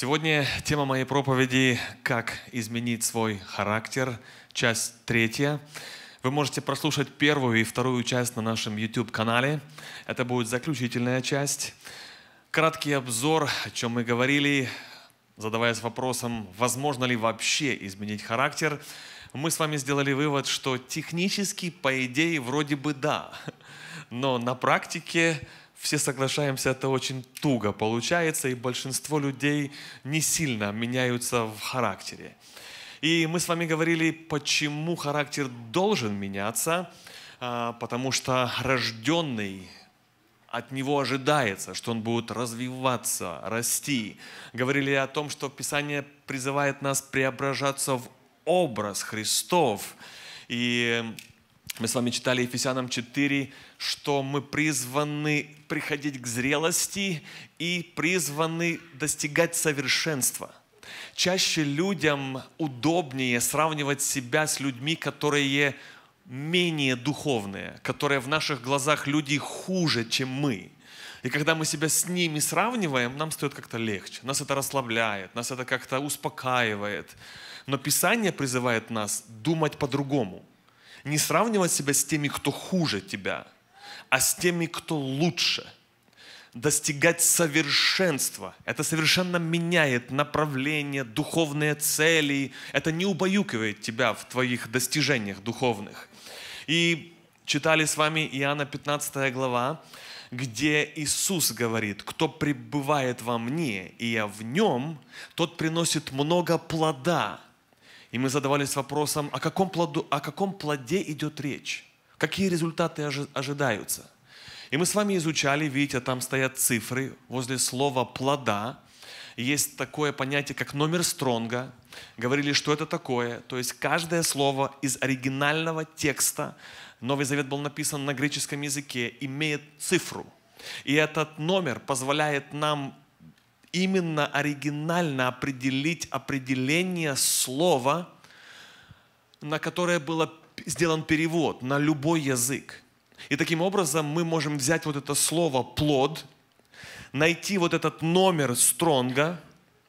Сегодня тема моей проповеди «Как изменить свой характер», часть третья. Вы можете прослушать первую и вторую часть на нашем YouTube-канале. Это будет заключительная часть. Краткий обзор, о чем мы говорили, задаваясь вопросом, возможно ли вообще изменить характер, мы с вами сделали вывод, что технически, по идее, вроде бы да, но на практике все соглашаемся, это очень туго получается, и большинство людей не сильно меняются в характере. И мы с вами говорили, почему характер должен меняться, а, потому что рожденный от него ожидается, что он будет развиваться, расти. Говорили о том, что Писание призывает нас преображаться в образ Христов. И мы с вами читали Ефесянам 4, что мы призваны приходить к зрелости и призваны достигать совершенства. Чаще людям удобнее сравнивать себя с людьми, которые менее духовные, которые в наших глазах люди хуже, чем мы. И когда мы себя с ними сравниваем, нам стоит как-то легче. Нас это расслабляет, нас это как-то успокаивает. Но Писание призывает нас думать по-другому. Не сравнивать себя с теми, кто хуже тебя, а с теми, кто лучше. Достигать совершенства. Это совершенно меняет направление, духовные цели. Это не убаюкивает тебя в твоих достижениях духовных. И читали с вами Иоанна 15 глава, где Иисус говорит, кто пребывает во мне, и я в нем, тот приносит много плода, и мы задавались вопросом, о каком, плоду, о каком плоде идет речь, какие результаты ожидаются. И мы с вами изучали, видите, там стоят цифры возле слова «плода», есть такое понятие, как номер стронга. Говорили, что это такое. То есть каждое слово из оригинального текста, Новый Завет был написан на греческом языке, имеет цифру. И этот номер позволяет нам именно оригинально определить определение слова, на которое был сделан перевод на любой язык. И таким образом мы можем взять вот это слово «плод», найти вот этот номер Стронга,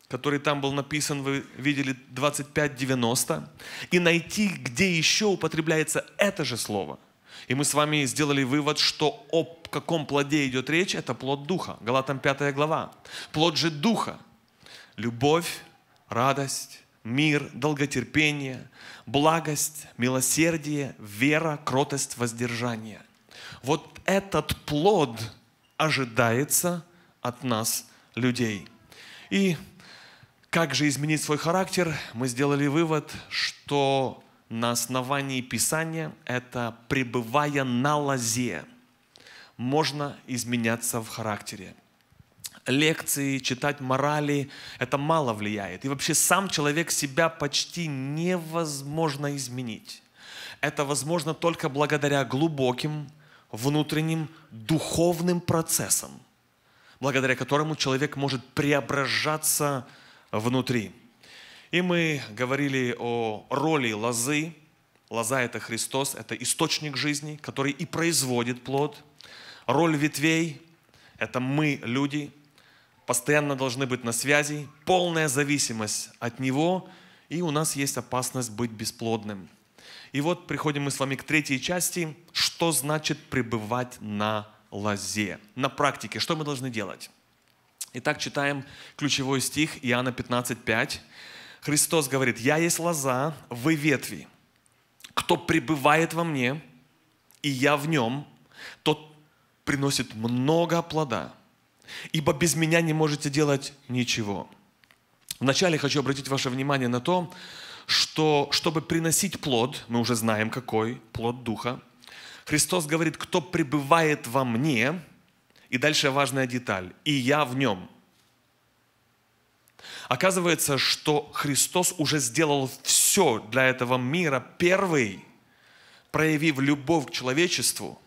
который там был написан, вы видели, 2590, и найти, где еще употребляется это же слово – и мы с вами сделали вывод, что о каком плоде идет речь, это плод Духа. Галатам 5 глава. Плод же Духа. Любовь, радость, мир, долготерпение, благость, милосердие, вера, кротость, воздержание. Вот этот плод ожидается от нас, людей. И как же изменить свой характер? Мы сделали вывод, что на основании Писания – это пребывая на лозе. Можно изменяться в характере. Лекции, читать морали – это мало влияет. И вообще сам человек себя почти невозможно изменить. Это возможно только благодаря глубоким внутренним духовным процессам, благодаря которому человек может преображаться внутри – и мы говорили о роли лозы. Лоза – это Христос, это источник жизни, который и производит плод. Роль ветвей – это мы, люди, постоянно должны быть на связи, полная зависимость от Него, и у нас есть опасность быть бесплодным. И вот приходим мы с вами к третьей части, что значит пребывать на лозе. На практике, что мы должны делать? Итак, читаем ключевой стих Иоанна 15, 5. Христос говорит, я есть лоза, вы ветви. Кто пребывает во мне, и я в нем, тот приносит много плода. Ибо без меня не можете делать ничего. Вначале хочу обратить ваше внимание на то, что чтобы приносить плод, мы уже знаем какой, плод Духа, Христос говорит, кто пребывает во мне, и дальше важная деталь, и я в нем – Оказывается, что Христос уже сделал все для этого мира первый, проявив любовь к человечеству.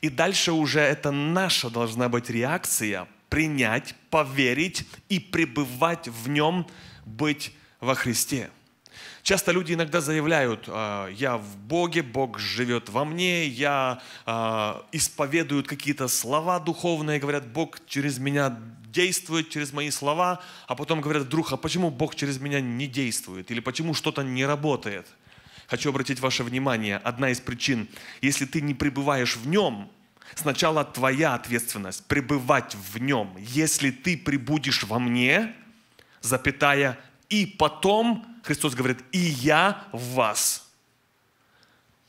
И дальше уже это наша должна быть реакция принять, поверить и пребывать в нем, быть во Христе. Часто люди иногда заявляют, «А, я в Боге, Бог живет во мне, я а, исповедуют какие-то слова духовные, говорят, Бог через меня действует через мои слова, а потом говорят, друг, а почему Бог через меня не действует? Или почему что-то не работает? Хочу обратить ваше внимание, одна из причин, если ты не пребываешь в нем, сначала твоя ответственность пребывать в нем. Если ты прибудешь во мне, запятая, и потом Христос говорит, и я в вас.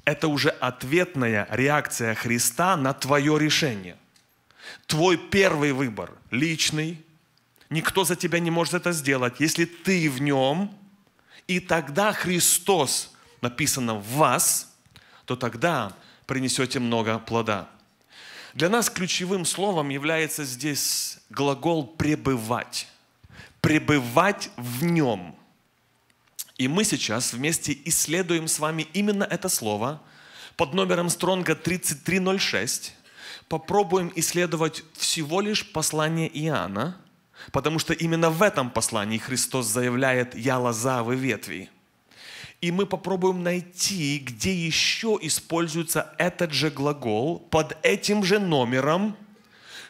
Это уже ответная реакция Христа на твое решение. Твой первый выбор личный. Никто за тебя не может это сделать, если ты в нем. И тогда Христос, написано в вас, то тогда принесете много плода. Для нас ключевым словом является здесь глагол «пребывать» пребывать в нем. И мы сейчас вместе исследуем с вами именно это слово под номером Стронга 3306. Попробуем исследовать всего лишь послание Иоанна, потому что именно в этом послании Христос заявляет «Я лоза, вы ветви». И мы попробуем найти, где еще используется этот же глагол под этим же номером –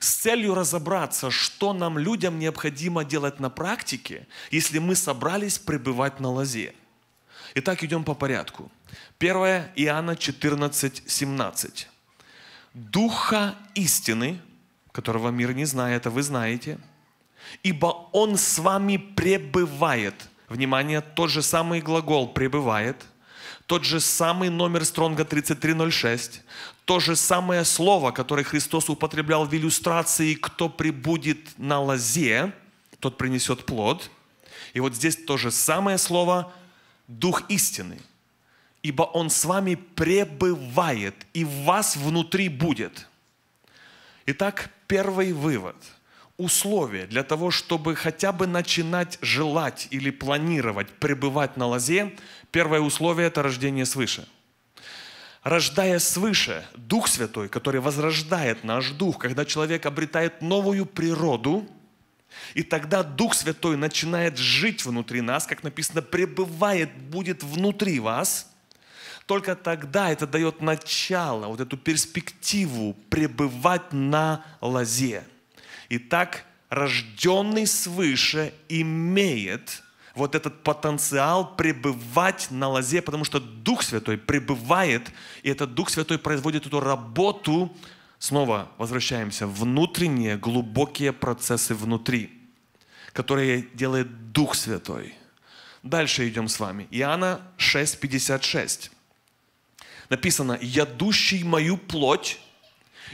с целью разобраться, что нам, людям, необходимо делать на практике, если мы собрались пребывать на лозе. Итак, идем по порядку. 1 Иоанна 14, 17. «Духа истины, которого мир не знает, а вы знаете, ибо Он с вами пребывает». Внимание, тот же самый глагол «пребывает» – тот же самый номер Стронга 3306, то же самое слово, которое Христос употреблял в иллюстрации «Кто прибудет на лозе, тот принесет плод». И вот здесь то же самое слово «Дух истины». Ибо Он с вами пребывает, и в вас внутри будет. Итак, первый вывод – условие для того, чтобы хотя бы начинать желать или планировать пребывать на лозе, Первое условие – это рождение свыше. Рождая свыше, Дух Святой, который возрождает наш Дух, когда человек обретает новую природу, и тогда Дух Святой начинает жить внутри нас, как написано, пребывает, будет внутри вас – только тогда это дает начало, вот эту перспективу пребывать на лозе. Итак, рожденный свыше имеет вот этот потенциал пребывать на лозе, потому что Дух Святой пребывает, и этот Дух Святой производит эту работу, снова возвращаемся, внутренние глубокие процессы внутри, которые делает Дух Святой. Дальше идем с вами. Иоанна 6,56. Написано, «Ядущий мою плоть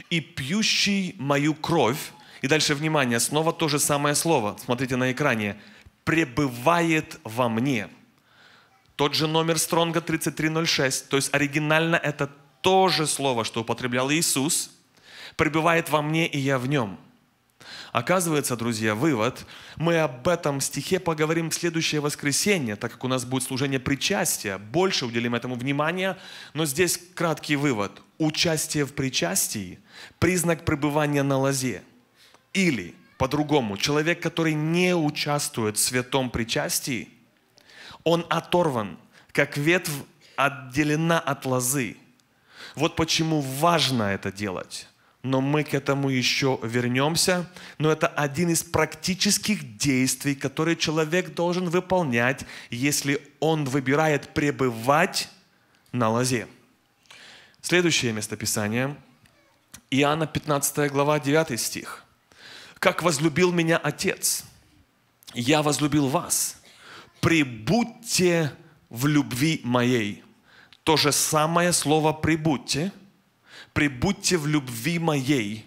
и пьющий мою кровь». И дальше, внимание, снова то же самое слово. Смотрите на экране пребывает во мне. Тот же номер Стронга 3306, то есть оригинально это то же слово, что употреблял Иисус, пребывает во мне, и я в нем. Оказывается, друзья, вывод, мы об этом стихе поговорим в следующее воскресенье, так как у нас будет служение причастия, больше уделим этому внимания, но здесь краткий вывод. Участие в причастии – признак пребывания на лозе. Или – по-другому. Человек, который не участвует в святом причастии, он оторван, как ветвь отделена от лозы. Вот почему важно это делать. Но мы к этому еще вернемся. Но это один из практических действий, которые человек должен выполнять, если он выбирает пребывать на лозе. Следующее местописание. Иоанна 15 глава 9 стих как возлюбил меня Отец, я возлюбил вас. Прибудьте в любви моей. То же самое слово «прибудьте». Прибудьте в любви моей.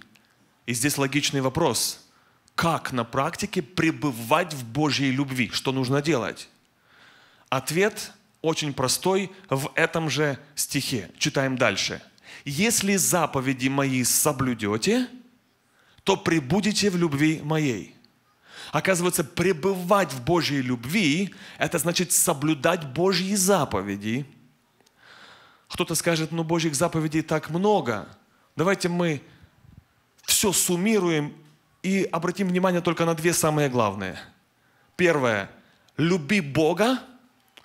И здесь логичный вопрос. Как на практике пребывать в Божьей любви? Что нужно делать? Ответ очень простой в этом же стихе. Читаем дальше. «Если заповеди мои соблюдете, то прибудете в любви моей. Оказывается, пребывать в Божьей любви – это значит соблюдать Божьи заповеди. Кто-то скажет, ну Божьих заповедей так много. Давайте мы все суммируем и обратим внимание только на две самые главные. Первое – люби Бога,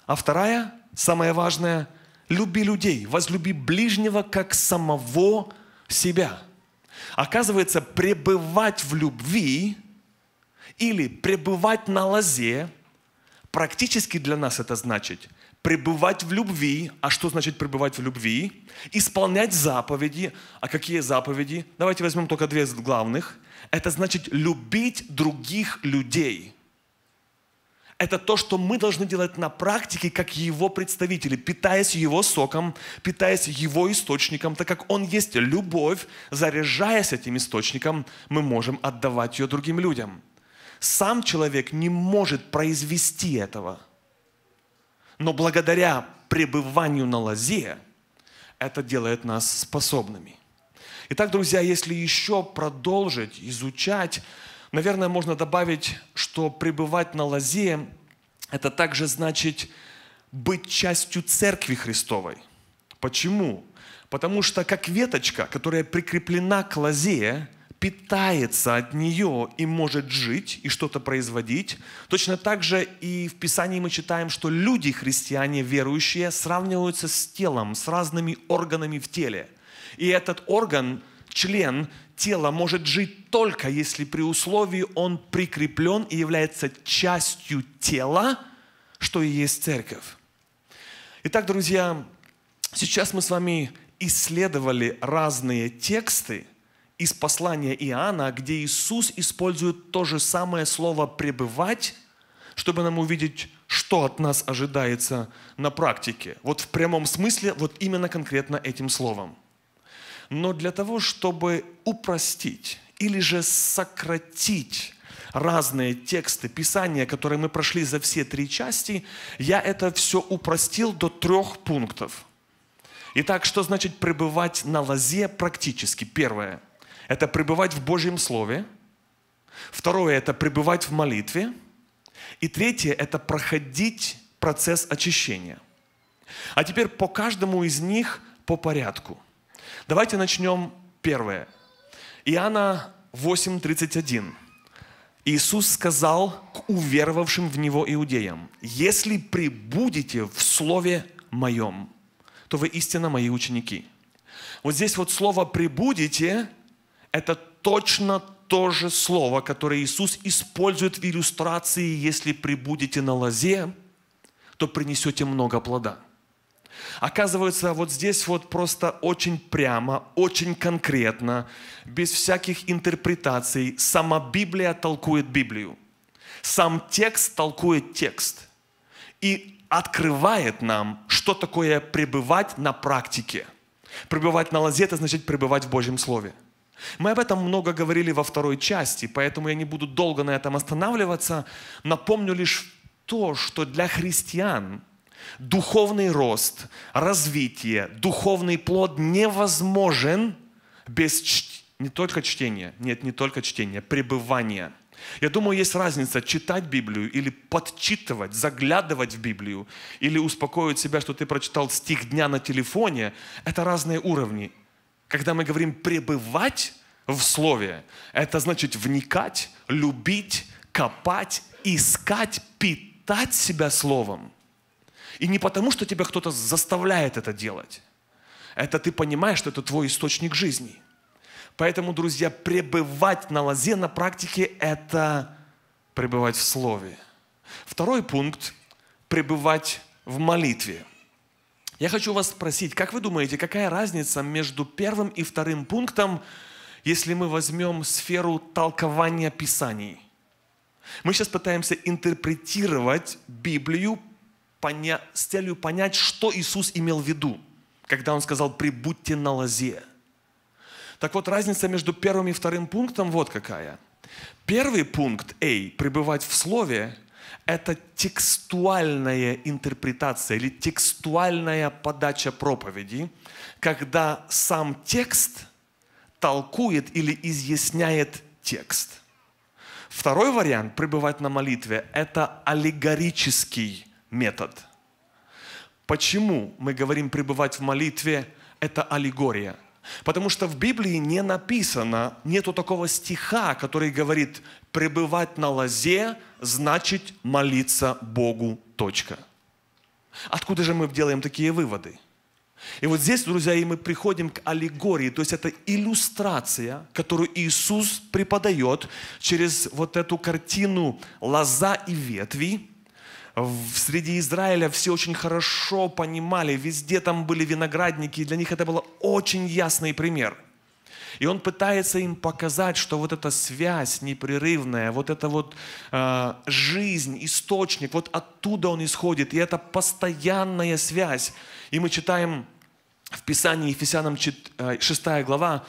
а вторая, самое важное – люби людей, возлюби ближнего как самого себя – Оказывается, пребывать в любви или пребывать на лозе, практически для нас это значит пребывать в любви. А что значит пребывать в любви? Исполнять заповеди. А какие заповеди? Давайте возьмем только две главных. Это значит любить других людей – это то, что мы должны делать на практике, как его представители, питаясь его соком, питаясь его источником, так как он есть любовь, заряжаясь этим источником, мы можем отдавать ее другим людям. Сам человек не может произвести этого. Но благодаря пребыванию на лозе это делает нас способными. Итак, друзья, если еще продолжить изучать Наверное, можно добавить, что пребывать на лозе – это также значит быть частью Церкви Христовой. Почему? Потому что как веточка, которая прикреплена к лозе, питается от нее и может жить и что-то производить. Точно так же и в Писании мы читаем, что люди, христиане, верующие, сравниваются с телом, с разными органами в теле. И этот орган, член, тело может жить только если при условии он прикреплен и является частью тела, что и есть церковь. Итак, друзья, сейчас мы с вами исследовали разные тексты из послания Иоанна, где Иисус использует то же самое слово «пребывать», чтобы нам увидеть, что от нас ожидается на практике. Вот в прямом смысле, вот именно конкретно этим словом. Но для того, чтобы упростить или же сократить разные тексты Писания, которые мы прошли за все три части, я это все упростил до трех пунктов. Итак, что значит пребывать на лозе практически? Первое – это пребывать в Божьем Слове. Второе – это пребывать в молитве. И третье – это проходить процесс очищения. А теперь по каждому из них по порядку – Давайте начнем первое. Иоанна 8:31. Иисус сказал к уверовавшим в Него иудеям, «Если прибудете в Слове Моем, то вы истинно Мои ученики». Вот здесь вот слово «прибудете» – это точно то же слово, которое Иисус использует в иллюстрации «Если прибудете на лозе, то принесете много плода». Оказывается, вот здесь вот просто очень прямо, очень конкретно, без всяких интерпретаций, сама Библия толкует Библию. Сам текст толкует текст. И открывает нам, что такое пребывать на практике. Пребывать на лозе – это значит пребывать в Божьем Слове. Мы об этом много говорили во второй части, поэтому я не буду долго на этом останавливаться. Напомню лишь то, что для христиан – Духовный рост, развитие, духовный плод невозможен без чт... не только чтения, нет, не только чтения, пребывания. Я думаю, есть разница читать Библию или подчитывать, заглядывать в Библию, или успокоить себя, что ты прочитал стих дня на телефоне. Это разные уровни. Когда мы говорим «пребывать», в слове. Это значит вникать, любить, копать, искать, питать себя словом. И не потому, что тебя кто-то заставляет это делать. Это ты понимаешь, что это твой источник жизни. Поэтому, друзья, пребывать на лозе на практике – это пребывать в Слове. Второй пункт – пребывать в молитве. Я хочу вас спросить, как вы думаете, какая разница между первым и вторым пунктом, если мы возьмем сферу толкования Писаний? Мы сейчас пытаемся интерпретировать Библию поня... с целью понять, что Иисус имел в виду, когда Он сказал «прибудьте на лозе». Так вот, разница между первым и вторым пунктом вот какая. Первый пункт «эй» – «пребывать в слове» – это текстуальная интерпретация или текстуальная подача проповеди, когда сам текст толкует или изъясняет текст. Второй вариант – пребывать на молитве – это аллегорический метод. Почему мы говорим пребывать в молитве? Это аллегория. Потому что в Библии не написано, нету такого стиха, который говорит, пребывать на лозе значит молиться Богу. Точка. Откуда же мы делаем такие выводы? И вот здесь, друзья, и мы приходим к аллегории, то есть это иллюстрация, которую Иисус преподает через вот эту картину лоза и ветви, в, среди Израиля все очень хорошо понимали, везде там были виноградники, и для них это был очень ясный пример. И он пытается им показать, что вот эта связь непрерывная, вот эта вот э, жизнь, источник, вот оттуда он исходит, и это постоянная связь. И мы читаем в Писании Ефесянам 6 э, глава,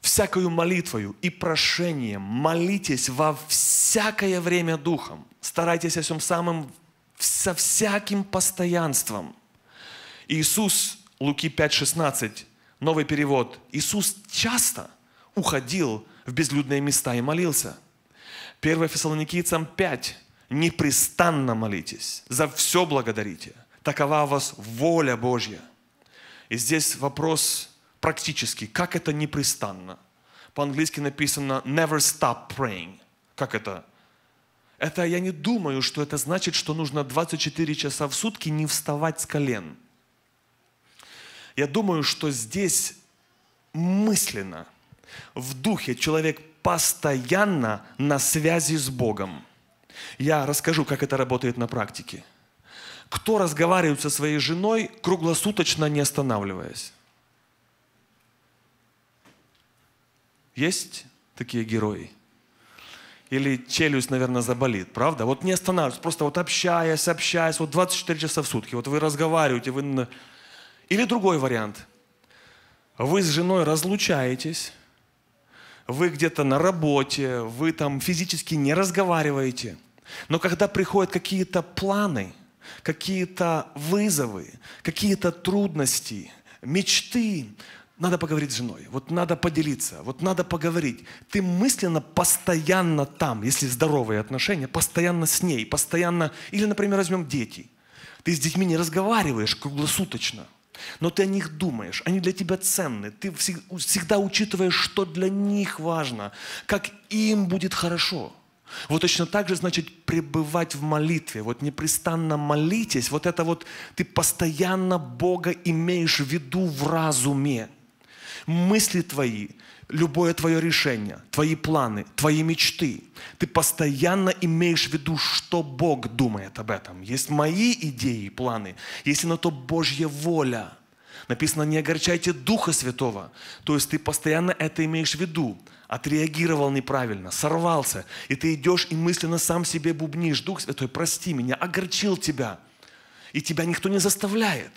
всякою молитвою и прошением молитесь во всякое время Духом. Старайтесь о всем самым со всяким постоянством. Иисус, Луки 5,16, новый перевод, Иисус часто уходил в безлюдные места и молился. 1 Фессалоникийцам 5, непрестанно молитесь, за все благодарите, такова у вас воля Божья. И здесь вопрос практически, как это непрестанно? По-английски написано never stop praying. Как это? Это я не думаю, что это значит, что нужно 24 часа в сутки не вставать с колен. Я думаю, что здесь мысленно, в духе человек постоянно на связи с Богом. Я расскажу, как это работает на практике. Кто разговаривает со своей женой, круглосуточно не останавливаясь? Есть такие герои? или челюсть, наверное, заболит, правда? Вот не останавливаюсь, просто вот общаясь, общаясь, вот 24 часа в сутки, вот вы разговариваете, вы... Или другой вариант. Вы с женой разлучаетесь, вы где-то на работе, вы там физически не разговариваете. Но когда приходят какие-то планы, какие-то вызовы, какие-то трудности, мечты, надо поговорить с женой, вот надо поделиться, вот надо поговорить. Ты мысленно постоянно там, если здоровые отношения, постоянно с ней, постоянно, или, например, возьмем дети. Ты с детьми не разговариваешь круглосуточно, но ты о них думаешь, они для тебя ценны, ты всегда учитываешь, что для них важно, как им будет хорошо. Вот точно так же значит пребывать в молитве. Вот непрестанно молитесь. Вот это вот ты постоянно Бога имеешь в виду в разуме мысли твои, любое твое решение, твои планы, твои мечты. Ты постоянно имеешь в виду, что Бог думает об этом. Есть мои идеи и планы, если на то Божья воля. Написано, не огорчайте Духа Святого. То есть ты постоянно это имеешь в виду. Отреагировал неправильно, сорвался. И ты идешь и мысленно сам себе бубнишь. Дух Святой, прости меня, огорчил тебя. И тебя никто не заставляет.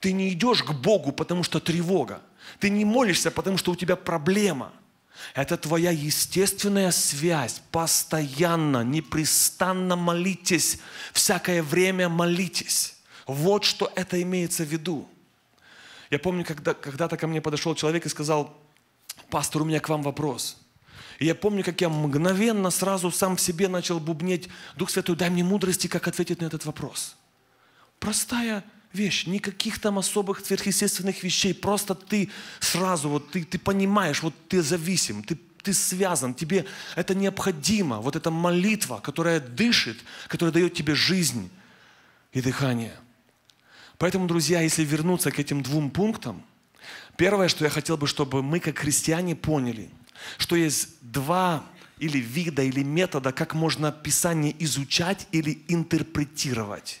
Ты не идешь к Богу, потому что тревога. Ты не молишься, потому что у тебя проблема. Это твоя естественная связь. Постоянно, непрестанно молитесь. Всякое время молитесь. Вот что это имеется в виду. Я помню, когда, когда-то ко мне подошел человек и сказал, пастор, у меня к вам вопрос. И я помню, как я мгновенно сразу сам в себе начал бубнеть, Дух Святой, дай мне мудрости, как ответить на этот вопрос. Простая вещь, никаких там особых сверхъестественных вещей, просто ты сразу, вот ты, ты понимаешь, вот ты зависим, ты, ты связан, тебе это необходимо, вот эта молитва, которая дышит, которая дает тебе жизнь и дыхание. Поэтому, друзья, если вернуться к этим двум пунктам, первое, что я хотел бы, чтобы мы, как христиане, поняли, что есть два или вида, или метода, как можно Писание изучать или интерпретировать.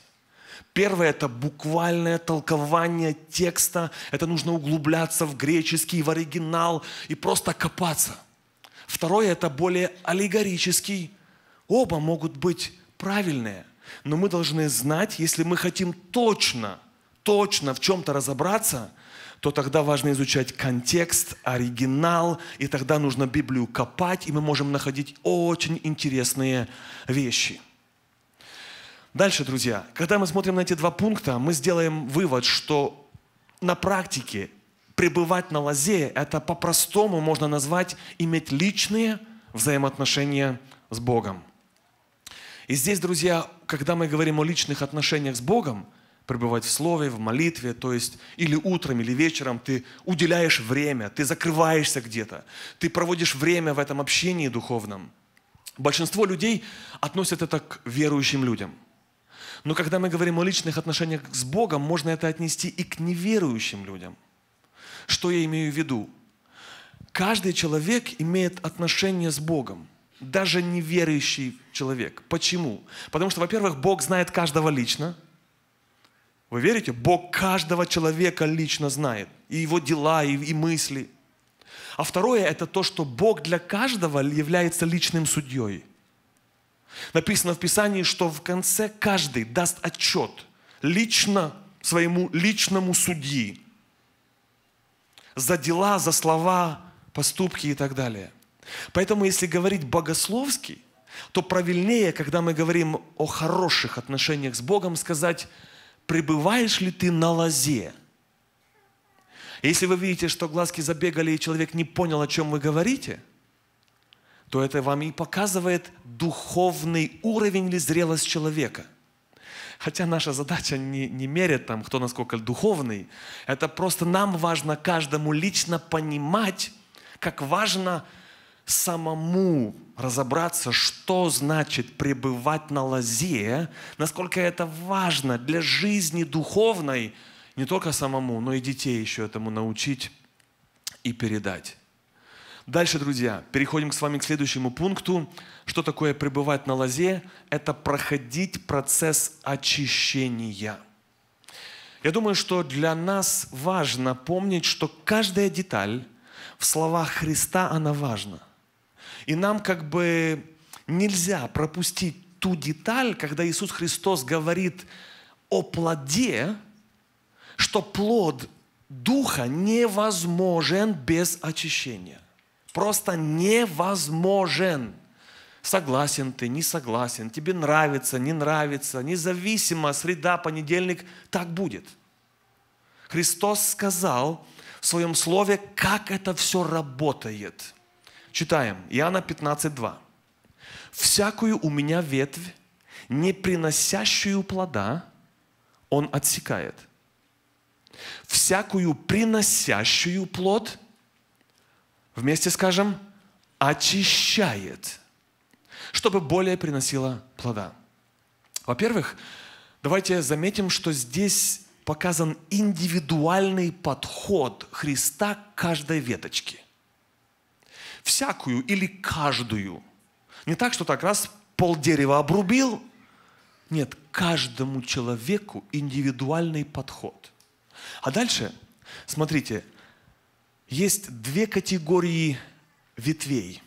Первое – это буквальное толкование текста. Это нужно углубляться в греческий, в оригинал и просто копаться. Второе – это более аллегорический. Оба могут быть правильные, но мы должны знать, если мы хотим точно, точно в чем-то разобраться, то тогда важно изучать контекст, оригинал, и тогда нужно Библию копать, и мы можем находить очень интересные вещи – Дальше, друзья, когда мы смотрим на эти два пункта, мы сделаем вывод, что на практике пребывать на лозе – это по-простому можно назвать иметь личные взаимоотношения с Богом. И здесь, друзья, когда мы говорим о личных отношениях с Богом, пребывать в слове, в молитве, то есть или утром, или вечером ты уделяешь время, ты закрываешься где-то, ты проводишь время в этом общении духовном. Большинство людей относят это к верующим людям – но когда мы говорим о личных отношениях с Богом, можно это отнести и к неверующим людям. Что я имею в виду? Каждый человек имеет отношение с Богом, даже неверующий человек. Почему? Потому что, во-первых, Бог знает каждого лично. Вы верите? Бог каждого человека лично знает. И его дела, и, и мысли. А второе – это то, что Бог для каждого является личным судьей – Написано в Писании, что в конце каждый даст отчет лично своему личному судьи за дела, за слова, поступки и так далее. Поэтому, если говорить богословски, то правильнее, когда мы говорим о хороших отношениях с Богом, сказать, пребываешь ли ты на лозе? Если вы видите, что глазки забегали, и человек не понял, о чем вы говорите – то это вам и показывает духовный уровень или зрелость человека. Хотя наша задача не, не мерить там, кто насколько духовный. Это просто нам важно каждому лично понимать, как важно самому разобраться, что значит пребывать на лозе, насколько это важно для жизни духовной, не только самому, но и детей еще этому научить и передать. Дальше, друзья, переходим с вами к следующему пункту. Что такое пребывать на лозе? Это проходить процесс очищения. Я думаю, что для нас важно помнить, что каждая деталь в словах Христа, она важна. И нам как бы нельзя пропустить ту деталь, когда Иисус Христос говорит о плоде, что плод Духа невозможен без очищения просто невозможен. Согласен ты, не согласен, тебе нравится, не нравится, независимо, среда, понедельник, так будет. Христос сказал в своем слове, как это все работает. Читаем Иоанна 15.2. «Всякую у меня ветвь, не приносящую плода, он отсекает. Всякую приносящую плод – Вместе скажем, очищает, чтобы более приносило плода. Во-первых, давайте заметим, что здесь показан индивидуальный подход Христа к каждой веточке. Всякую или каждую. Не так, что так раз пол дерева обрубил. Нет, каждому человеку индивидуальный подход. А дальше, смотрите, есть две категории ветвей.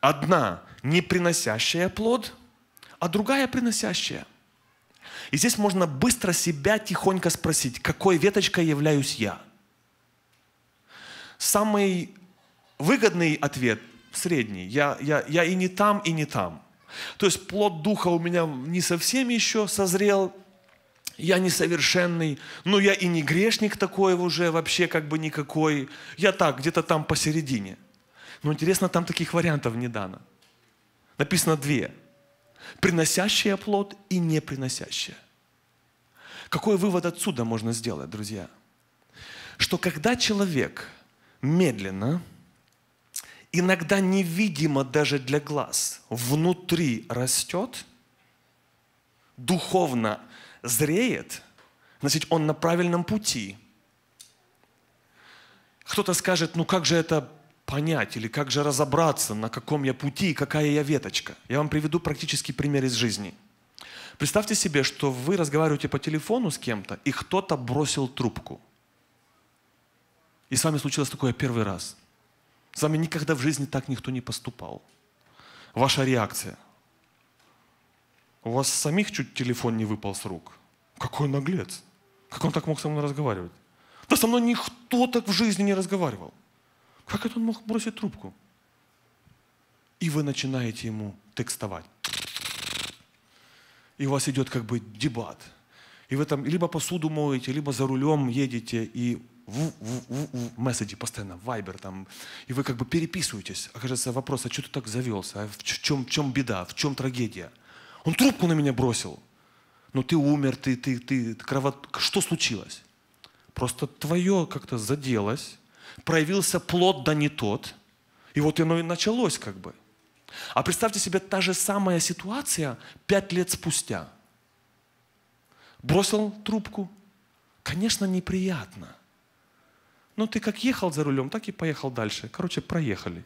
Одна не приносящая плод, а другая приносящая. И здесь можно быстро себя тихонько спросить, какой веточкой являюсь я? Самый выгодный ответ – средний. Я, я, я и не там, и не там. То есть плод Духа у меня не совсем еще созрел, я несовершенный, но «Ну, я и не грешник такой уже вообще как бы никакой. Я так, где-то там посередине. Но ну, интересно, там таких вариантов не дано. Написано две. Приносящая плод и не приносящая. Какой вывод отсюда можно сделать, друзья? Что когда человек медленно, иногда невидимо даже для глаз, внутри растет, духовно зреет, значит, он на правильном пути. Кто-то скажет, ну как же это понять или как же разобраться, на каком я пути и какая я веточка. Я вам приведу практический пример из жизни. Представьте себе, что вы разговариваете по телефону с кем-то, и кто-то бросил трубку. И с вами случилось такое первый раз. С вами никогда в жизни так никто не поступал. Ваша реакция – у вас самих чуть телефон не выпал с рук. Какой наглец. Как он так мог со мной разговаривать? Да со мной никто так в жизни не разговаривал. Как это он мог бросить трубку? И вы начинаете ему текстовать. И у вас идет как бы дебат. И вы там либо посуду моете, либо за рулем едете, и в, в, в, в месседжи постоянно, вайбер там, и вы как бы переписываетесь. Окажется вопрос, а что ты так завелся? А в чем, в чем беда? В чем трагедия? Он трубку на меня бросил. Ну ты умер, ты, ты, ты, кровот... Что случилось? Просто твое как-то заделось, проявился плод да не тот, и вот оно и началось как бы. А представьте себе та же самая ситуация пять лет спустя. Бросил трубку, конечно, неприятно. Но ты как ехал за рулем, так и поехал дальше. Короче, проехали.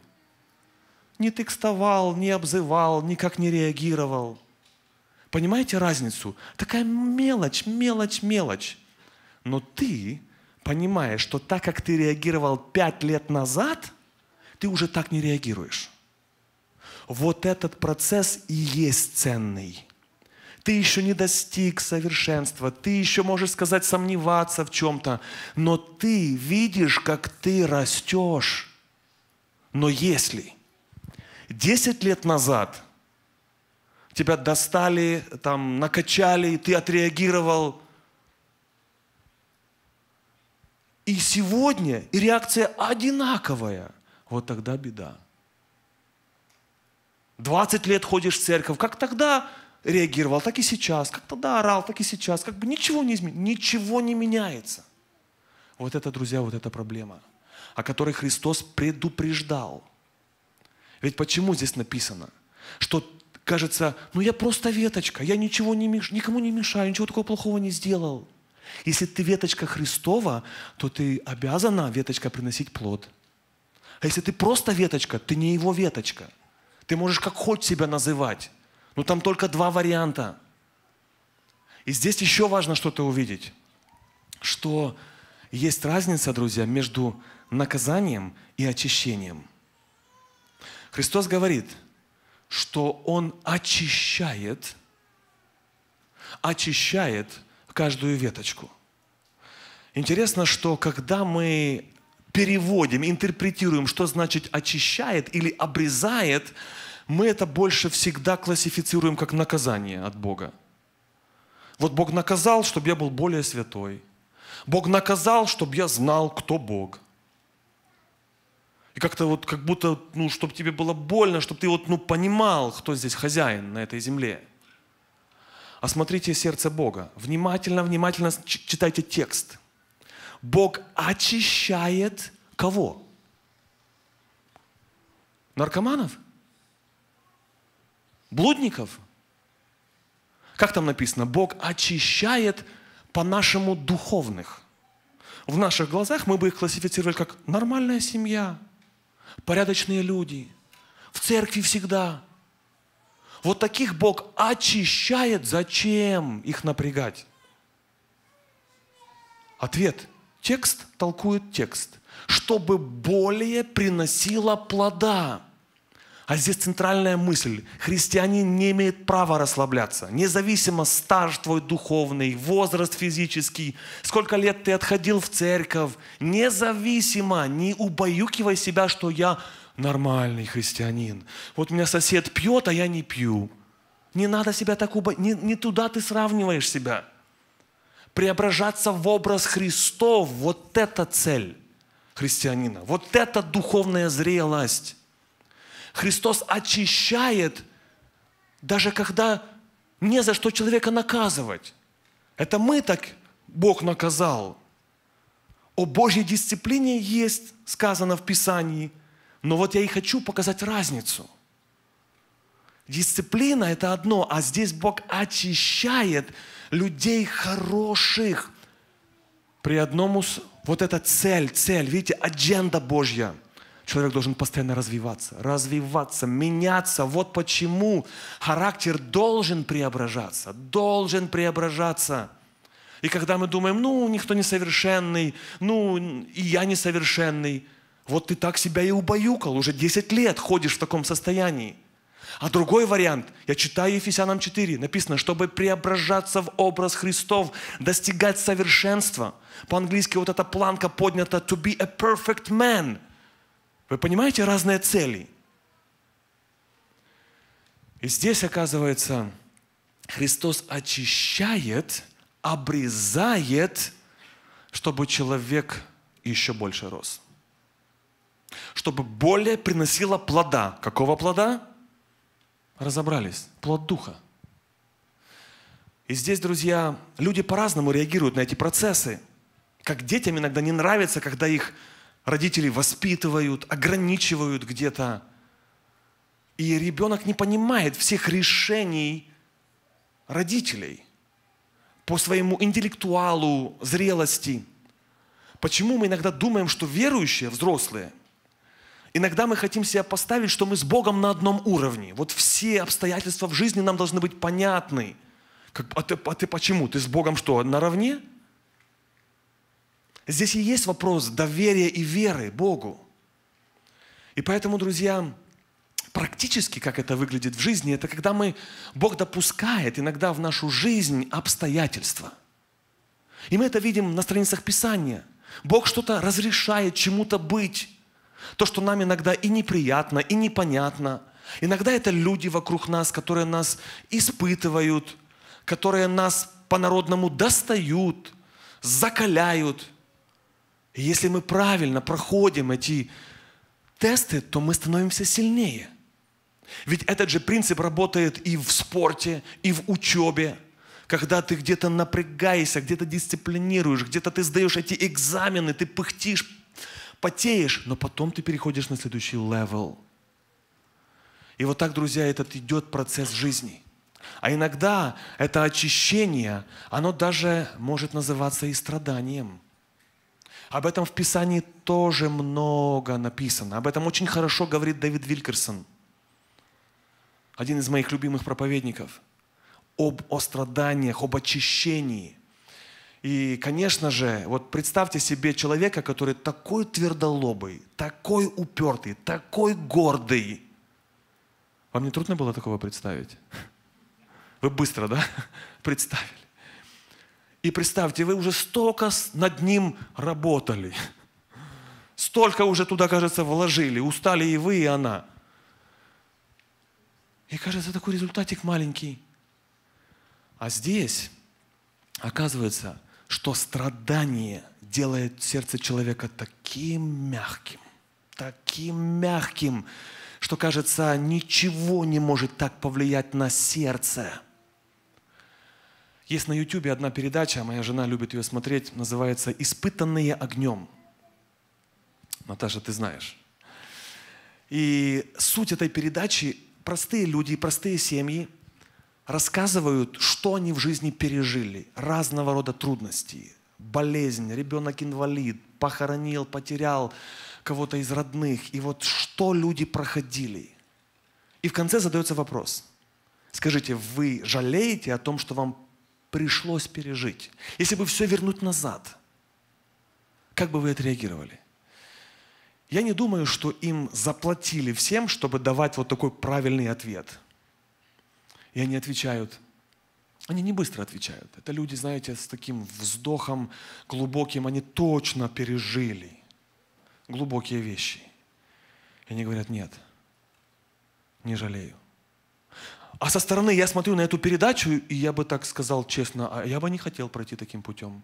Не текстовал, не обзывал, никак не реагировал. Понимаете разницу? Такая мелочь, мелочь, мелочь. Но ты понимаешь, что так, как ты реагировал пять лет назад, ты уже так не реагируешь. Вот этот процесс и есть ценный. Ты еще не достиг совершенства, ты еще можешь сказать сомневаться в чем-то, но ты видишь, как ты растешь. Но если 10 лет назад тебя достали, там, накачали, и ты отреагировал. И сегодня, и реакция одинаковая. Вот тогда беда. 20 лет ходишь в церковь, как тогда реагировал, так и сейчас, как тогда орал, так и сейчас, как бы ничего не изменилось, ничего не меняется. Вот это, друзья, вот эта проблема, о которой Христос предупреждал. Ведь почему здесь написано, что кажется, ну я просто веточка, я ничего не меш... никому не мешаю, ничего такого плохого не сделал. Если ты веточка Христова, то ты обязана, веточка, приносить плод. А если ты просто веточка, ты не его веточка. Ты можешь как хоть себя называть. Но там только два варианта. И здесь еще важно что-то увидеть. Что есть разница, друзья, между наказанием и очищением. Христос говорит – что Он очищает, очищает каждую веточку. Интересно, что когда мы переводим, интерпретируем, что значит очищает или обрезает, мы это больше всегда классифицируем как наказание от Бога. Вот Бог наказал, чтобы я был более святой. Бог наказал, чтобы я знал, кто Бог. И как-то вот, как будто, ну, чтобы тебе было больно, чтобы ты вот, ну, понимал, кто здесь хозяин на этой земле. Осмотрите сердце Бога. Внимательно, внимательно читайте текст. Бог очищает кого? Наркоманов? Блудников? Как там написано? Бог очищает по-нашему духовных. В наших глазах мы бы их классифицировали как нормальная семья – порядочные люди, в церкви всегда. Вот таких Бог очищает. Зачем их напрягать? Ответ. Текст толкует текст. Чтобы более приносило плода. А здесь центральная мысль. Христианин не имеет права расслабляться. Независимо стаж твой духовный, возраст физический, сколько лет ты отходил в церковь. Независимо, не убаюкивай себя, что я нормальный христианин. Вот у меня сосед пьет, а я не пью. Не надо себя так убо... Не, не туда ты сравниваешь себя. Преображаться в образ Христов – вот это цель христианина. Вот это духовная зрелость. Христос очищает, даже когда не за что человека наказывать. Это мы так Бог наказал. О Божьей дисциплине есть сказано в Писании, но вот я и хочу показать разницу. Дисциплина – это одно, а здесь Бог очищает людей хороших. При одном вот эта цель, цель, видите, адженда Божья – Человек должен постоянно развиваться, развиваться, меняться. Вот почему характер должен преображаться, должен преображаться. И когда мы думаем, ну, никто несовершенный, ну, и я несовершенный, вот ты так себя и убаюкал, уже 10 лет ходишь в таком состоянии. А другой вариант, я читаю Ефесянам 4, написано, чтобы преображаться в образ Христов, достигать совершенства. По-английски вот эта планка поднята «to be a perfect man», вы понимаете разные цели? И здесь, оказывается, Христос очищает, обрезает, чтобы человек еще больше рос. Чтобы более приносило плода. Какого плода? Разобрались. Плод Духа. И здесь, друзья, люди по-разному реагируют на эти процессы. Как детям иногда не нравится, когда их родители воспитывают, ограничивают где-то. И ребенок не понимает всех решений родителей по своему интеллектуалу, зрелости. Почему мы иногда думаем, что верующие, взрослые, иногда мы хотим себя поставить, что мы с Богом на одном уровне. Вот все обстоятельства в жизни нам должны быть понятны. Как, а, ты, а ты почему? Ты с Богом что, наравне? Здесь и есть вопрос доверия и веры Богу. И поэтому, друзья, практически, как это выглядит в жизни, это когда мы, Бог допускает иногда в нашу жизнь обстоятельства. И мы это видим на страницах Писания. Бог что-то разрешает чему-то быть. То, что нам иногда и неприятно, и непонятно. Иногда это люди вокруг нас, которые нас испытывают, которые нас по-народному достают, закаляют – и если мы правильно проходим эти тесты, то мы становимся сильнее. Ведь этот же принцип работает и в спорте, и в учебе. Когда ты где-то напрягаешься, где-то дисциплинируешь, где-то ты сдаешь эти экзамены, ты пыхтишь, потеешь, но потом ты переходишь на следующий левел. И вот так, друзья, этот идет процесс жизни. А иногда это очищение, оно даже может называться и страданием – об этом в Писании тоже много написано. Об этом очень хорошо говорит Дэвид Вилькерсон, один из моих любимых проповедников, об о страданиях, об очищении. И, конечно же, вот представьте себе человека, который такой твердолобый, такой упертый, такой гордый. Вам не трудно было такого представить? Вы быстро, да? Представили. И представьте, вы уже столько над ним работали, столько уже туда, кажется, вложили, устали и вы, и она. И кажется, такой результатик маленький. А здесь оказывается, что страдание делает сердце человека таким мягким, таким мягким, что, кажется, ничего не может так повлиять на сердце – есть на YouTube одна передача, моя жена любит ее смотреть, называется «Испытанные огнем». Наташа, ты знаешь. И суть этой передачи – простые люди простые семьи рассказывают, что они в жизни пережили, разного рода трудности, болезнь, ребенок инвалид, похоронил, потерял кого-то из родных. И вот что люди проходили. И в конце задается вопрос. Скажите, вы жалеете о том, что вам пришлось пережить, если бы все вернуть назад, как бы вы отреагировали? Я не думаю, что им заплатили всем, чтобы давать вот такой правильный ответ. И они отвечают, они не быстро отвечают. Это люди, знаете, с таким вздохом глубоким, они точно пережили глубокие вещи. И они говорят, нет, не жалею. А со стороны я смотрю на эту передачу, и я бы так сказал честно, а я бы не хотел пройти таким путем.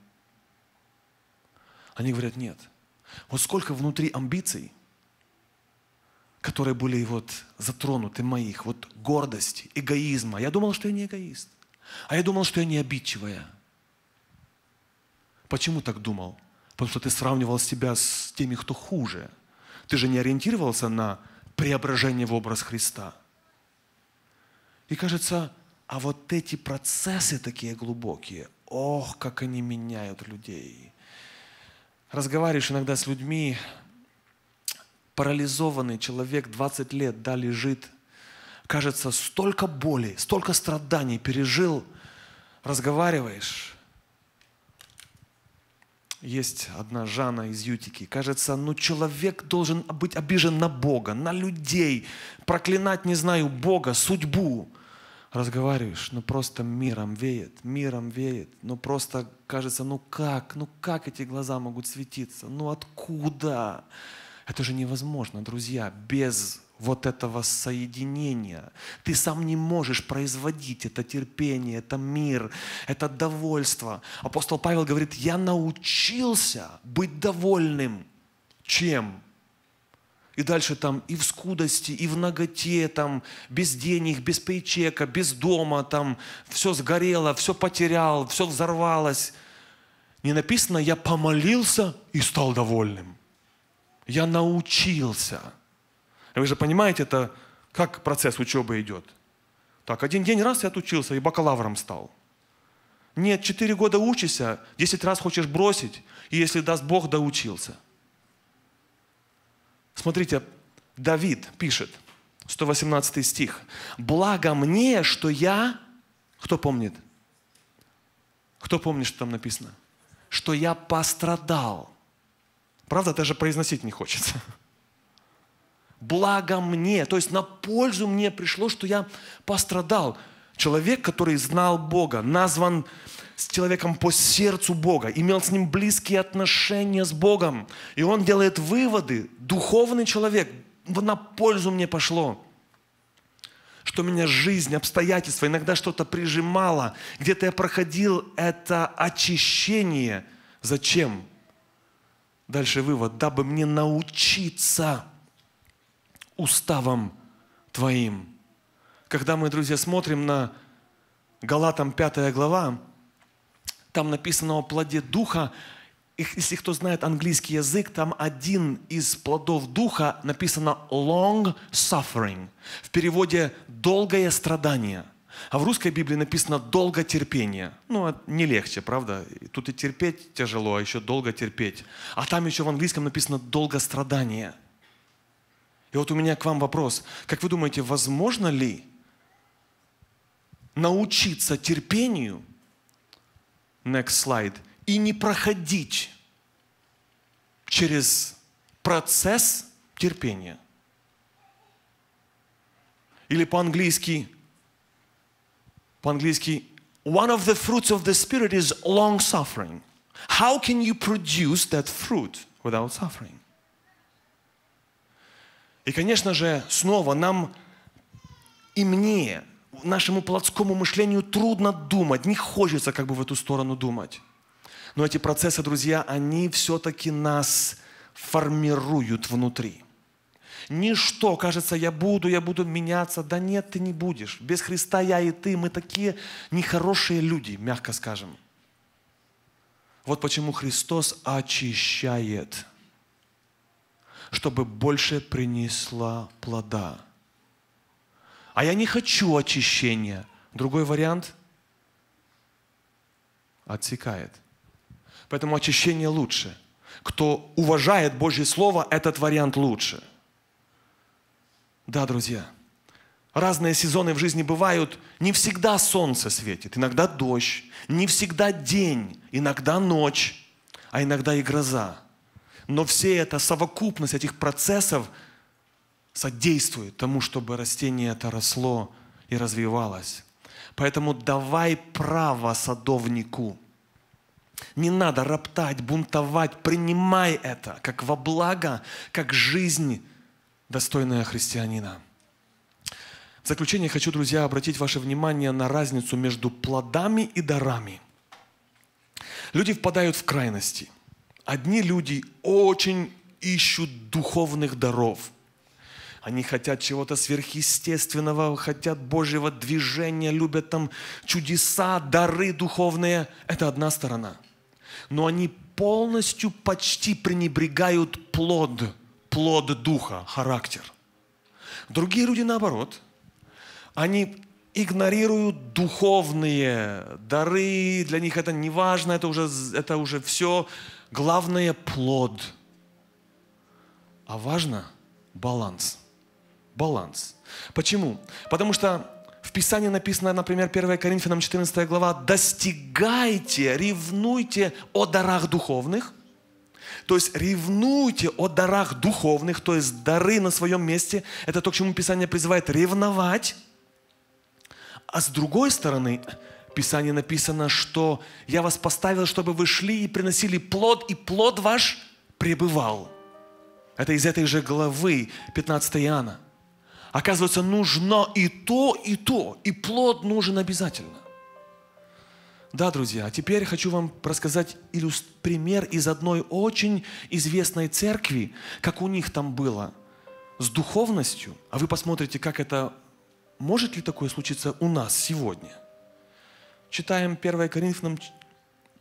Они говорят, нет. Вот сколько внутри амбиций, которые были вот затронуты моих, вот гордости, эгоизма. Я думал, что я не эгоист. А я думал, что я не обидчивая. Почему так думал? Потому что ты сравнивал себя с теми, кто хуже. Ты же не ориентировался на преображение в образ Христа – и кажется, а вот эти процессы такие глубокие, ох, как они меняют людей. Разговариваешь иногда с людьми, парализованный человек 20 лет, да, лежит, кажется, столько боли, столько страданий пережил, разговариваешь. Есть одна Жанна из Ютики. Кажется, ну человек должен быть обижен на Бога, на людей, проклинать, не знаю, Бога, судьбу разговариваешь, ну просто миром веет, миром веет, ну просто кажется, ну как, ну как эти глаза могут светиться, ну откуда? Это же невозможно, друзья, без вот этого соединения. Ты сам не можешь производить это терпение, это мир, это довольство. Апостол Павел говорит, я научился быть довольным. Чем? И дальше там и в скудости, и в ноготе, там, без денег, без пейчека, без дома, там, все сгорело, все потерял, все взорвалось. Не написано, я помолился и стал довольным. Я научился. Вы же понимаете, это как процесс учебы идет. Так, один день раз я отучился и бакалавром стал. Нет, четыре года учишься, десять раз хочешь бросить, и если даст Бог, доучился – Смотрите, Давид пишет, 118 стих. «Благо мне, что я...» Кто помнит? Кто помнит, что там написано? «Что я пострадал». Правда, даже произносить не хочется. «Благо мне», то есть на пользу мне пришло, что я пострадал. Человек, который знал Бога, назван с человеком по сердцу Бога, имел с ним близкие отношения с Богом. И он делает выводы. Духовный человек, на пользу мне пошло что меня жизнь, обстоятельства, иногда что-то прижимало, где-то я проходил это очищение. Зачем? Дальше вывод, дабы мне научиться уставам Твоим когда мы, друзья, смотрим на Галатам 5 глава, там написано о плоде Духа. Если кто знает английский язык, там один из плодов Духа написано long suffering. В переводе «долгое страдание». А в русской Библии написано «долго терпение». Ну, а не легче, правда? Тут и терпеть тяжело, а еще долго терпеть. А там еще в английском написано «долго страдание». И вот у меня к вам вопрос. Как вы думаете, возможно ли научиться терпению, next slide, и не проходить через процесс терпения. Или по-английски, по-английски, one of the fruits of the Spirit is long suffering. How can you produce that fruit without suffering? И, конечно же, снова нам и мне нашему плотскому мышлению трудно думать, не хочется как бы в эту сторону думать. Но эти процессы, друзья, они все-таки нас формируют внутри. Ничто, кажется, я буду, я буду меняться. Да нет, ты не будешь. Без Христа я и ты, мы такие нехорошие люди, мягко скажем. Вот почему Христос очищает, чтобы больше принесла плода а я не хочу очищения. Другой вариант отсекает. Поэтому очищение лучше. Кто уважает Божье Слово, этот вариант лучше. Да, друзья, разные сезоны в жизни бывают. Не всегда солнце светит, иногда дождь, не всегда день, иногда ночь, а иногда и гроза. Но все это, совокупность этих процессов – содействует тому, чтобы растение это росло и развивалось. Поэтому давай право садовнику. Не надо роптать, бунтовать, принимай это как во благо, как жизнь, достойная христианина. В заключение хочу, друзья, обратить ваше внимание на разницу между плодами и дарами. Люди впадают в крайности. Одни люди очень ищут духовных даров – они хотят чего-то сверхъестественного, хотят Божьего движения, любят там чудеса, дары духовные. Это одна сторона. Но они полностью почти пренебрегают плод, плод духа, характер. Другие люди наоборот. Они игнорируют духовные дары, для них это не важно, это уже, это уже все. Главное – плод. А важно – баланс баланс. Почему? Потому что в Писании написано, например, 1 Коринфянам 14 глава, «Достигайте, ревнуйте о дарах духовных». То есть ревнуйте о дарах духовных, то есть дары на своем месте. Это то, к чему Писание призывает ревновать. А с другой стороны, в Писании написано, что «я вас поставил, чтобы вы шли и приносили плод, и плод ваш пребывал». Это из этой же главы 15 Иоанна. Оказывается, нужно и то, и то. И плод нужен обязательно. Да, друзья, а теперь хочу вам рассказать иллюст... пример из одной очень известной церкви, как у них там было с духовностью. А вы посмотрите, как это... Может ли такое случиться у нас сегодня? Читаем 1 Коринфянам,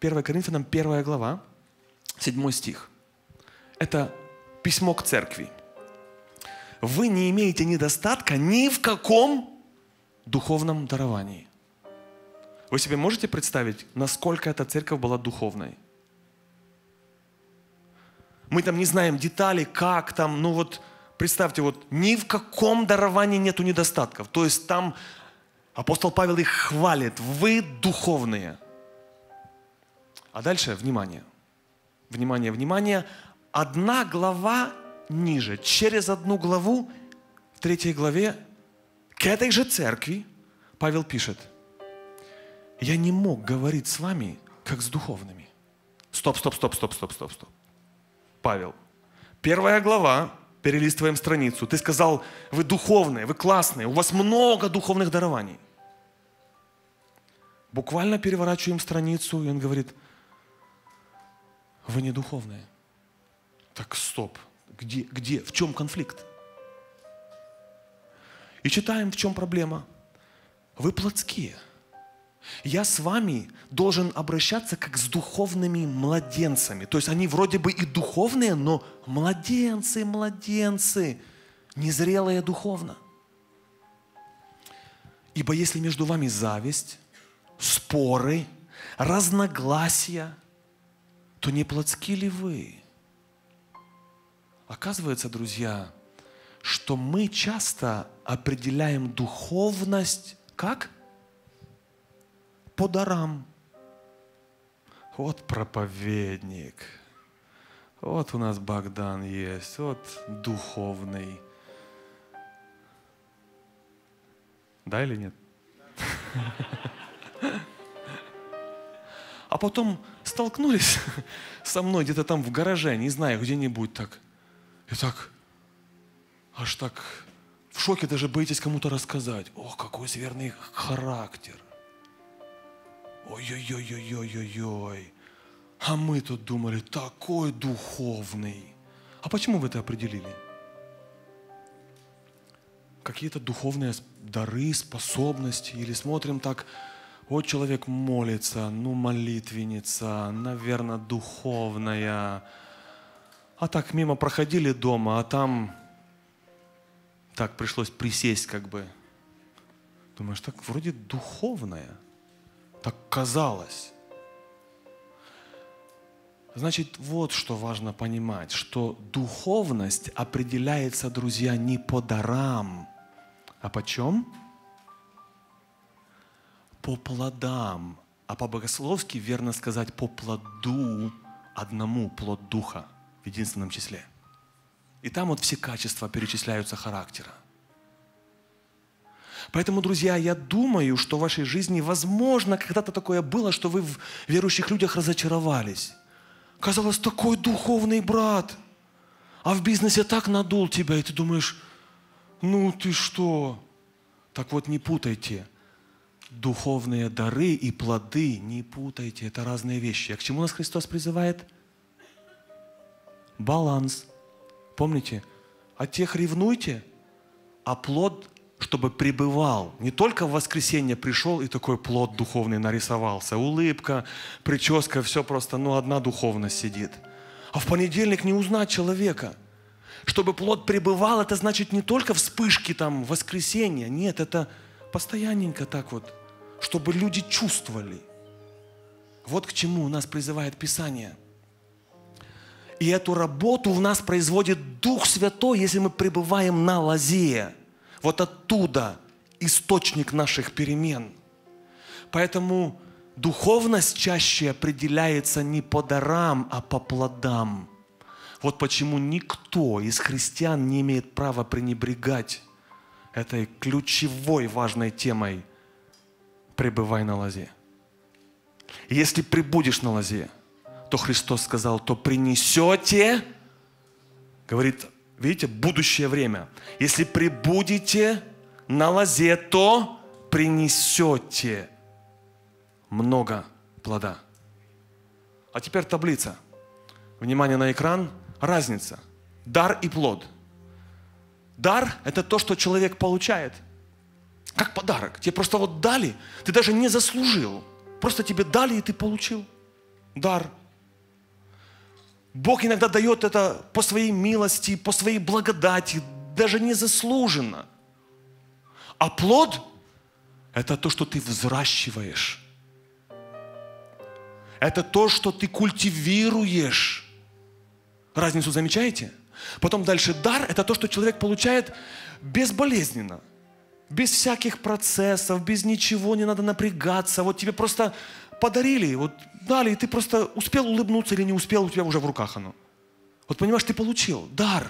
1 Коринфянам 1 глава, 7 стих. Это письмо к церкви – вы не имеете недостатка ни в каком духовном даровании. Вы себе можете представить, насколько эта церковь была духовной? Мы там не знаем деталей, как там, ну вот представьте, вот ни в каком даровании нету недостатков. То есть там апостол Павел их хвалит, вы духовные. А дальше, внимание, внимание, внимание, одна глава ниже, через одну главу, в третьей главе, к этой же церкви, Павел пишет, я не мог говорить с вами, как с духовными. Стоп, стоп, стоп, стоп, стоп, стоп, стоп. Павел, первая глава, перелистываем страницу. Ты сказал, вы духовные, вы классные, у вас много духовных дарований. Буквально переворачиваем страницу, и он говорит, вы не духовные. Так, стоп, где, где, в чем конфликт? И читаем, в чем проблема. Вы плотские. Я с вами должен обращаться как с духовными младенцами. То есть они вроде бы и духовные, но младенцы, младенцы, незрелые духовно. Ибо если между вами зависть, споры, разногласия, то не плотски ли вы? Оказывается, друзья, что мы часто определяем духовность как? По дарам. Вот проповедник, вот у нас Богдан есть, вот духовный. Да или нет? А потом столкнулись со мной где-то там в гараже, не знаю, где-нибудь так – и так, аж так в шоке даже боитесь кому-то рассказать. О, какой зверный характер. Ой-ой-ой-ой-ой-ой-ой. А мы тут думали, такой духовный. А почему вы это определили? Какие-то духовные дары, способности. Или смотрим так, вот человек молится, ну молитвенница, наверное, духовная. А так мимо проходили дома, а там так пришлось присесть как бы. Думаешь, так вроде духовное. Так казалось. Значит, вот что важно понимать, что духовность определяется, друзья, не по дарам. А по чем? По плодам. А по-богословски верно сказать по плоду одному, плод духа – единственном числе. И там вот все качества перечисляются характера. Поэтому, друзья, я думаю, что в вашей жизни, возможно, когда-то такое было, что вы в верующих людях разочаровались. Казалось, такой духовный брат, а в бизнесе так надул тебя, и ты думаешь, ну ты что? Так вот, не путайте духовные дары и плоды, не путайте, это разные вещи. А к чему нас Христос призывает? – баланс. Помните, от тех ревнуйте, а плод, чтобы пребывал. Не только в воскресенье пришел и такой плод духовный нарисовался. Улыбка, прическа, все просто, ну одна духовность сидит. А в понедельник не узнать человека. Чтобы плод пребывал, это значит не только вспышки там воскресенья. Нет, это постоянненько так вот, чтобы люди чувствовали. Вот к чему нас призывает Писание – и эту работу в нас производит Дух Святой, если мы пребываем на Лазе. Вот оттуда источник наших перемен. Поэтому духовность чаще определяется не по дарам, а по плодам. Вот почему никто из христиан не имеет права пренебрегать этой ключевой важной темой «Пребывай на лозе». Если прибудешь на лозе – то Христос сказал, то принесете, говорит, видите, будущее время. Если прибудете на лозе, то принесете много плода. А теперь таблица. Внимание на экран. Разница. Дар и плод. Дар – это то, что человек получает. Как подарок. Тебе просто вот дали, ты даже не заслужил. Просто тебе дали, и ты получил дар – Бог иногда дает это по своей милости, по своей благодати, даже незаслуженно. А плод – это то, что ты взращиваешь. Это то, что ты культивируешь. Разницу замечаете? Потом дальше дар – это то, что человек получает безболезненно. Без всяких процессов, без ничего, не надо напрягаться. Вот тебе просто подарили, вот дали, и ты просто успел улыбнуться или не успел, у тебя уже в руках оно. Вот понимаешь, ты получил дар,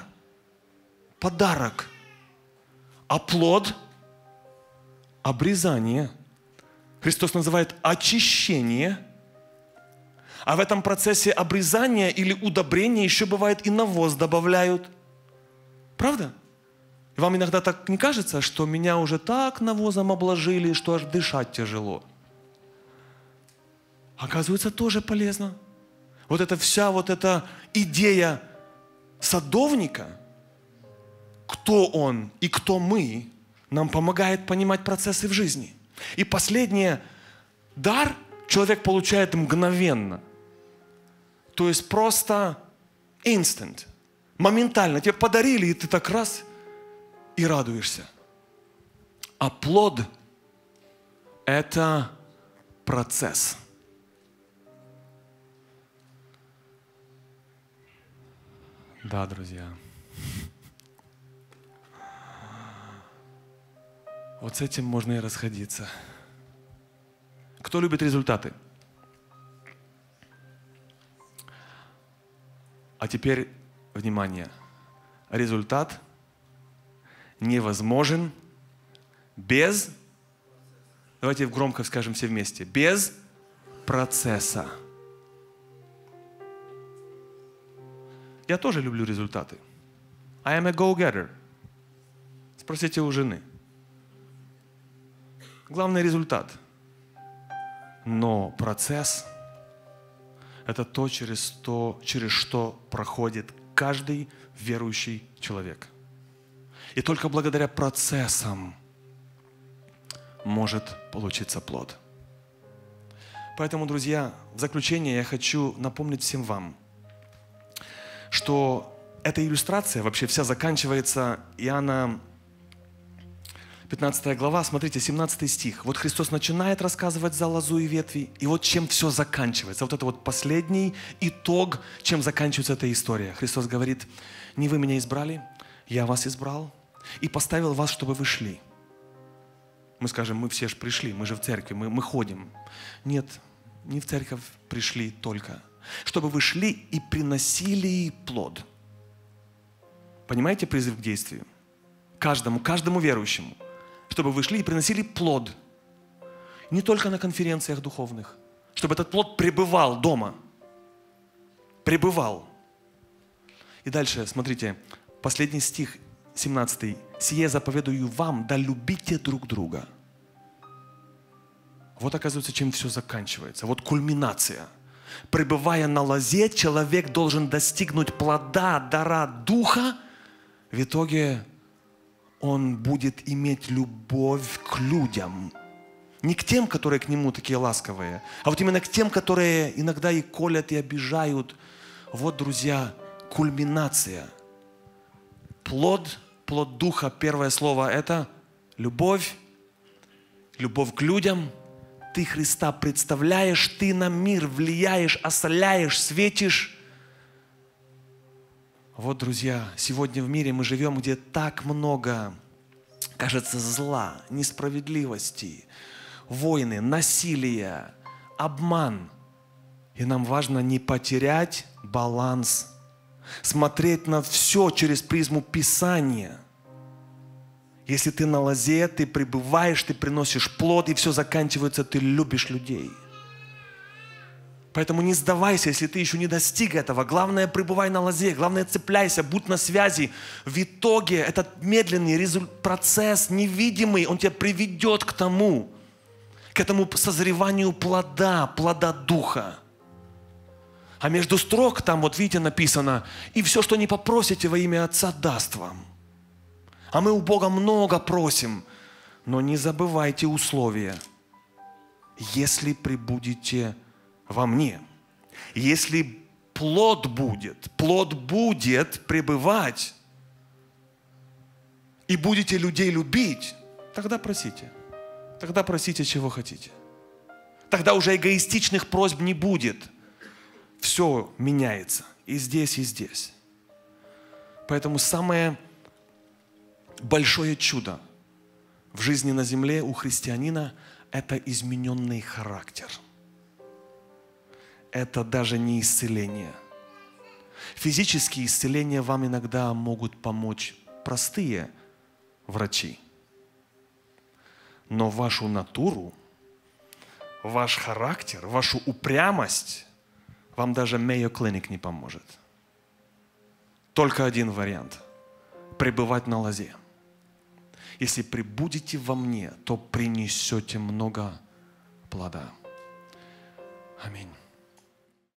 подарок, а плод – обрезание. Христос называет очищение. А в этом процессе обрезания или удобрения еще бывает и навоз добавляют. Правда? Вам иногда так не кажется, что меня уже так навозом обложили, что аж дышать тяжело – оказывается, тоже полезно. Вот эта вся вот эта идея садовника, кто он и кто мы, нам помогает понимать процессы в жизни. И последнее, дар человек получает мгновенно. То есть просто инстант, моментально. Тебе подарили, и ты так раз и радуешься. А плод – это процесс. Да, друзья. Вот с этим можно и расходиться. Кто любит результаты? А теперь, внимание, результат невозможен без, давайте громко скажем все вместе, без процесса. Я тоже люблю результаты. I am a go-getter. Спросите у жены. Главный результат. Но процесс – это то, через, то, через что проходит каждый верующий человек. И только благодаря процессам может получиться плод. Поэтому, друзья, в заключение я хочу напомнить всем вам, что эта иллюстрация вообще вся заканчивается Иоанна 15 глава, смотрите, 17 стих. Вот Христос начинает рассказывать за лозу и ветви, и вот чем все заканчивается. Вот это вот последний итог, чем заканчивается эта история. Христос говорит, не вы меня избрали, я вас избрал и поставил вас, чтобы вы шли. Мы скажем, мы все же пришли, мы же в церкви, мы, мы ходим. Нет, не в церковь пришли только, чтобы вы шли и приносили плод. Понимаете призыв к действию? Каждому, каждому верующему. Чтобы вы шли и приносили плод. Не только на конференциях духовных. Чтобы этот плод пребывал дома. Пребывал. И дальше, смотрите, последний стих, 17. «Сие заповедую вам, да любите друг друга». Вот оказывается, чем все заканчивается. Вот кульминация – Пребывая на лозе, человек должен достигнуть плода, дара духа. В итоге он будет иметь любовь к людям. Не к тем, которые к нему такие ласковые, а вот именно к тем, которые иногда и колят, и обижают. Вот, друзья, кульминация. Плод, плод духа, первое слово это любовь, любовь к людям – ты Христа представляешь, ты на мир влияешь, осоляешь, светишь. Вот, друзья, сегодня в мире мы живем, где так много, кажется, зла, несправедливости, войны, насилия, обман. И нам важно не потерять баланс, смотреть на все через призму Писания – если ты на лозе, ты пребываешь, ты приносишь плод, и все заканчивается, ты любишь людей. Поэтому не сдавайся, если ты еще не достиг этого. Главное, пребывай на лозе, главное, цепляйся, будь на связи. В итоге этот медленный результ, процесс, невидимый, он тебя приведет к тому, к этому созреванию плода, плода духа. А между строк там, вот видите, написано, «И все, что не попросите во имя Отца, даст вам». А мы у Бога много просим. Но не забывайте условия. Если прибудете во мне, если плод будет, плод будет пребывать, и будете людей любить, тогда просите. Тогда просите, чего хотите. Тогда уже эгоистичных просьб не будет. Все меняется. И здесь, и здесь. Поэтому самое большое чудо в жизни на земле у христианина – это измененный характер. Это даже не исцеление. Физические исцеления вам иногда могут помочь простые врачи. Но вашу натуру, ваш характер, вашу упрямость вам даже Mayo Clinic не поможет. Только один вариант – пребывать на лазе если прибудете во мне, то принесете много плода. Аминь.